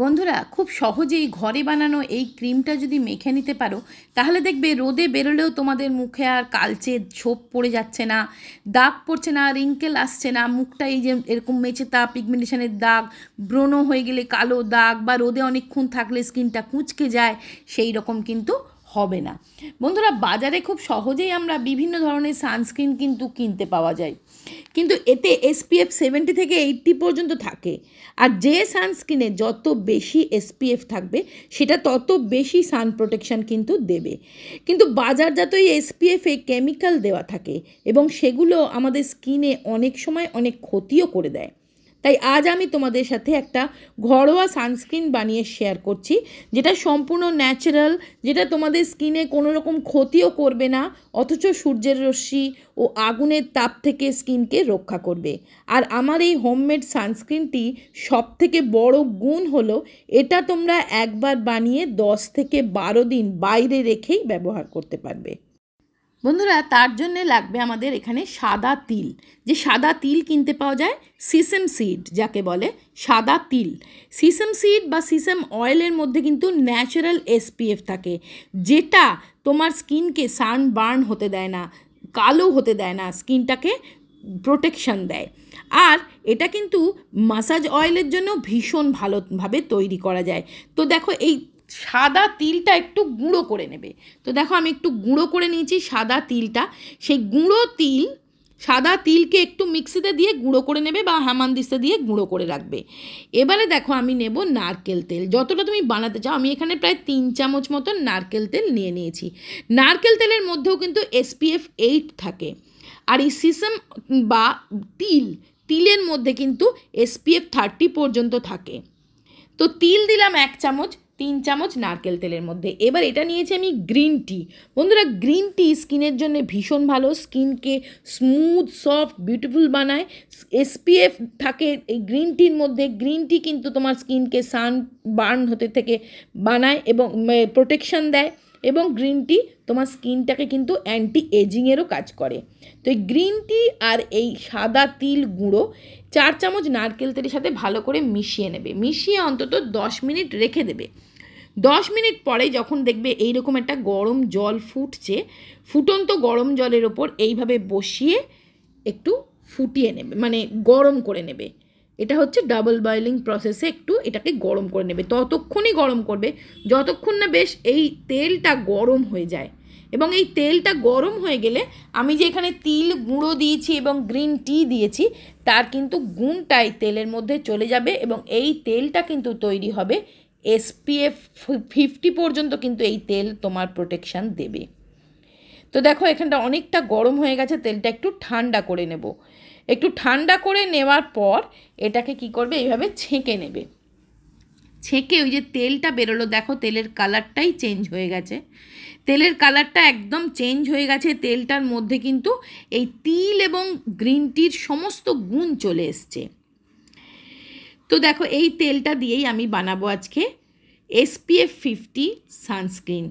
বন্ধুরা খুব সহজেই ঘরে বানানো এই ক্রিমটা যদি মেখে নিতে পারো তাহলে দেখবে রোদে বেরোলেও তোমাদের মুখে আর কালচে ছোপ পড়ে যাচ্ছে না দাগ পড়ছে না রিঙ্কেল আসছে না মুখটা এই যে এরকম মেচে তা পিগমেন্টেশনের দাগ ব্রণ হয়ে গেলে কালো দাগ বা রোদে অনেকক্ষণ থাকলে স্কিনটা কুঁচকে যায় সেই রকম কিন্তু হবে না বন্ধুরা বাজারে খুব সহজেই আমরা বিভিন্ন ধরনের সানস্ক্রিন কিন্তু কিনতে পাওয়া যায় কিন্তু এতে এসপিএফ সেভেন্টি থেকে এইট্টি পর্যন্ত থাকে আর যে সানস্ক্রিনে যত বেশি এসপিএফ থাকবে সেটা তত বেশি সান প্রোটেকশান কিন্তু দেবে কিন্তু বাজারজাত এই এসপিএফে কেমিক্যাল দেওয়া থাকে এবং সেগুলো আমাদের স্কিনে অনেক সময় অনেক ক্ষতিও করে দেয় তাই আজ আমি তোমাদের সাথে একটা ঘরোয়া সানস্ক্রিন বানিয়ে শেয়ার করছি যেটা সম্পূর্ণ ন্যাচারাল যেটা তোমাদের স্কিনে কোনো রকম ক্ষতিও করবে না অথচ সূর্যের রশ্মি ও আগুনের তাপ থেকে স্কিনকে রক্ষা করবে আর আমার এই হোমমেড সানস্ক্রিনটি সব থেকে বড় গুণ হলো এটা তোমরা একবার বানিয়ে দশ থেকে বারো দিন বাইরে রেখেই ব্যবহার করতে পারবে বন্ধুরা তার জন্য লাগবে আমাদের এখানে সাদা তিল যে সাদা তিল কিনতে পাওয়া যায় সিসেম সিড যাকে বলে সাদা তিল সিসেম সিড বা সিসেম অয়েলের মধ্যে কিন্তু ন্যাচারাল এসপিএফ থাকে যেটা তোমার স্কিনকে সানবার্ন হতে দেয় না কালো হতে দেয় না স্কিনটাকে প্রোটেকশন দেয় আর এটা কিন্তু মাসাজ অয়েলের জন্য ভীষণ ভালোভাবে তৈরি করা যায় তো দেখো এই সাদা তিলটা একটু গুঁড়ো করে নেবে তো দেখো আমি একটু গুঁড়ো করে নিয়েছি সাদা তিলটা সেই গুঁড়ো তিল সাদা তিলকে একটু মিক্সিতে দিয়ে গুঁড়ো করে নেবে বা হ্যামান্দিস্তে দিয়ে গুঁড়ো করে রাখবে এবারে দেখো আমি নেব নারকেল তেল যতটা তুমি বানাতে চাও আমি এখানে প্রায় তিন চামচ মতন নারকেল তেল নিয়ে নিয়েছি নারকেল তেলের মধ্যেও কিন্তু এসপিএফ এইট থাকে আর এই সিসম বা তিল তিলের মধ্যে কিন্তু এসপিএফ থার্টি পর্যন্ত থাকে তো তিল দিলাম এক চামচ তিন চামচ নারকেল তেলের মধ্যে এবার এটা নিয়েছি আমি গ্রিন টি বন্ধুরা গ্রিন টি স্কিনের জন্য ভীষণ ভালো স্কিনকে স্মুথ সফট বিউটিফুল বানায় এসপিএফ থাকে এই গ্রিন টির মধ্যে গ্রিন টি কিন্তু তোমার স্কিনকে সান বার্ন হতে থেকে বানায় এবং প্রোটেকশন দেয় এবং গ্রিন টি তোমার স্কিনটাকে কিন্তু অ্যান্টি এজিংয়েরও কাজ করে তো এই গ্রিন টি আর এই সাদা তিল গুঁড়ো চার চামচ নারকেল তেলের সাথে ভালো করে মিশিয়ে নেবে মিশিয়ে অন্তত দশ মিনিট রেখে দেবে দশ মিনিট পরে যখন দেখবে এইরকম একটা গরম জল ফুটছে ফুটন্ত গরম জলের ওপর এইভাবে বসিয়ে একটু ফুটিয়ে নেবে মানে গরম করে নেবে এটা হচ্ছে ডাবল বয়লিং প্রসেসে একটু এটাকে গরম করে নেবে ততক্ষণই গরম করবে যতক্ষণ না বেশ এই তেলটা গরম হয়ে যায় এবং এই তেলটা গরম হয়ে গেলে আমি যে এখানে তিল গুঁড়ো দিয়েছি এবং গ্রিন টি দিয়েছি তার কিন্তু গুণটাই তেলের মধ্যে চলে যাবে এবং এই তেলটা কিন্তু তৈরি হবে এসপিএফ ফিফটি পর্যন্ত কিন্তু এই তেল তোমার প্রোটেকশান দেবে তো দেখো এখানটা অনেকটা গরম হয়ে গেছে তেলটা একটু ঠান্ডা করে নেব একটু ঠান্ডা করে নেওয়ার পর এটাকে কি করবে এইভাবে ছেঁকে নেবে ছেঁকে ওই যে তেলটা বেরোলো দেখো তেলের কালারটাই চেঞ্জ হয়ে গেছে তেলের কালারটা একদম চেঞ্জ হয়ে গেছে তেলটার মধ্যে কিন্তু এই তিল এবং গ্রিন টির সমস্ত গুণ চলে এসছে তো দেখো এই তেলটা দিয়েই আমি বানাবো আজকে এসপিএফ ফিফটি সানস্ক্রিন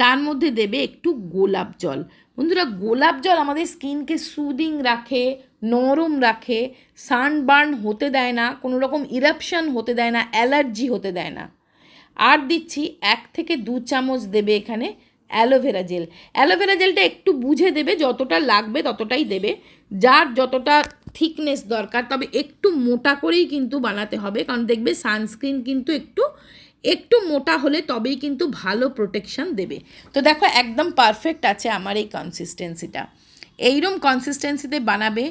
তার মধ্যে দেবে একটু গোলাপ জল বন্ধুরা গোলাপ জল আমাদের স্কিনকে সুদিং রাখে নরম রাখে সানবার্ন হতে দেয় না কোনো রকম ইরাপশান হতে দেয় না অ্যালার্জি হতে দেয় না আর দিচ্ছি এক থেকে দু চামচ দেবে এখানে অ্যালোভেরা জেল অ্যালোভেরা জেলটা একটু বুঝে দেবে যতটা লাগবে ততটাই দেবে যার যতটা থিকনেস দরকার তবে একটু মোটা করেই কিন্তু বানাতে হবে কারণ দেখবে সানস্ক্রিন কিন্তু একটু একটু মোটা হলে তবেই কিন্তু ভালো প্রোটেকশন দেবে তো দেখো একদম পারফেক্ট আছে আমার এই কনসিস্টেন্সিটা এইরম কনসিস্টেন্সিতে বানাবে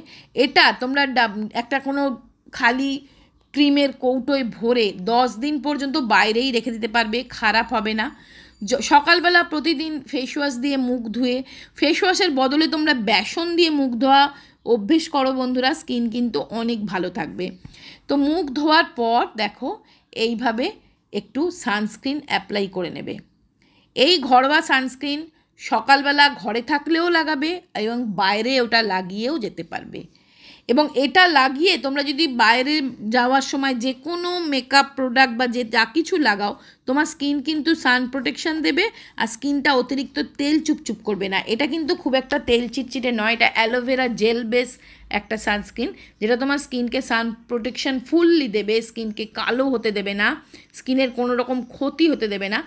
এটা তোমরা একটা কোনো খালি ক্রিমের কৌটোয় ভরে দশ দিন পর্যন্ত বাইরেই রেখে দিতে পারবে খারাপ হবে না সকালবেলা প্রতিদিন ফেস ওয়াশ দিয়ে মুখ ধুয়ে ফেস ওয়াশের বদলে তোমরা বেসন দিয়ে মুখ ধোয়া অভ্যেস করো বন্ধুরা স্কিন কিন্তু অনেক ভালো থাকবে তো মুখ ধোয়ার পর দেখো এইভাবে একটু সানস্ক্রিন অ্যাপ্লাই করে নেবে এই ঘরোয়া সানস্ক্রিন সকালবেলা ঘরে থাকলেও লাগাবে এবং বাইরে ওটা লাগিয়েও যেতে পারবে এবং এটা লাগিয়ে তোমরা যদি বাইরে যাওয়ার সময় যে কোনো মেকআপ প্রোডাক্ট বা যে যা কিছু লাগাও তোমার স্কিন কিন্তু সান প্রোটেকশন দেবে আর স্কিনটা অতিরিক্ত তেল চুপচুপ করবে না এটা কিন্তু খুব একটা তেল চিটচিটে নয় এটা অ্যালোভেরা জেল বেস একটা সানস্ক্রিন যেটা তোমার স্কিনকে সান প্রোটেকশন ফুললি দেবে স্কিনকে কালো হতে দেবে না স্কিনের কোনো রকম ক্ষতি হতে দেবে না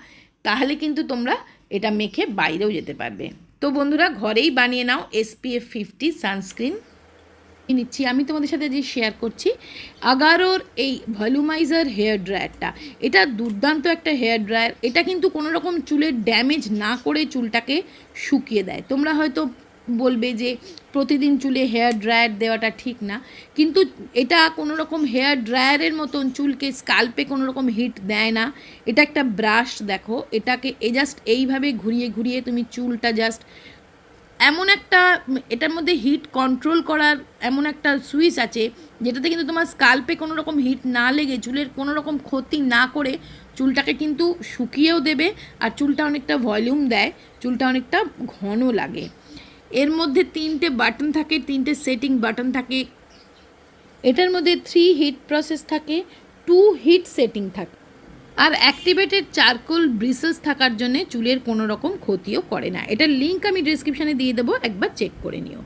তাহলে কিন্তু তোমরা এটা মেখে বাইরেও যেতে পারবে তো বন্ধুরা ঘরেই বানিয়ে নাও এসপিএফ ফিফটি সানস্ক্রিন নিচ্ছি আমি তোমাদের সাথে যে শেয়ার করছি আগারোর এই ভলিউমাইজার হেয়ার ড্রায়ারটা এটা দুর্দান্ত একটা হেয়ার ড্রায়ার এটা কিন্তু কোনো রকম চুলের ড্যামেজ না করে চুলটাকে শুকিয়ে দেয় তোমরা হয়তো বলবে যে প্রতিদিন চুলে হেয়ার ড্রায়ার দেওয়াটা ঠিক না কিন্তু এটা কোনো রকম হেয়ার ড্রায়ারের মতন চুলকে স্কাল্পে কোনো রকম হিট দেয় না এটা একটা ব্রাশ দেখো এটাকে এ জাস্ট এইভাবে ঘুরিয়ে ঘুরিয়ে তুমি চুলটা জাস্ট এমন একটা এটার মধ্যে হিট কন্ট্রোল করার এমন একটা সুইচ আছে যেটাতে কিন্তু তোমার স্কাল্পে কোনো রকম হিট না লেগে চুলের কোনো রকম ক্ষতি না করে চুলটাকে কিন্তু শুকিয়েও দেবে আর চুলটা অনেকটা ভলিউম দেয় চুলটা অনেকটা ঘন লাগে এর মধ্যে তিনটে বাটন থাকে তিনটে সেটিং বাটন থাকে এটার মধ্যে থ্রি হিট প্রসেস থাকে টু হিট সেটিং থাকে আর অ্যাক্টিভেটেড চারকোল ব্রিসেস থাকার জন্য চুলের কোনো রকম ক্ষতিও করে না এটার লিঙ্ক আমি ডিসক্রিপশানে দিয়ে দেবো একবার চেক করে নিও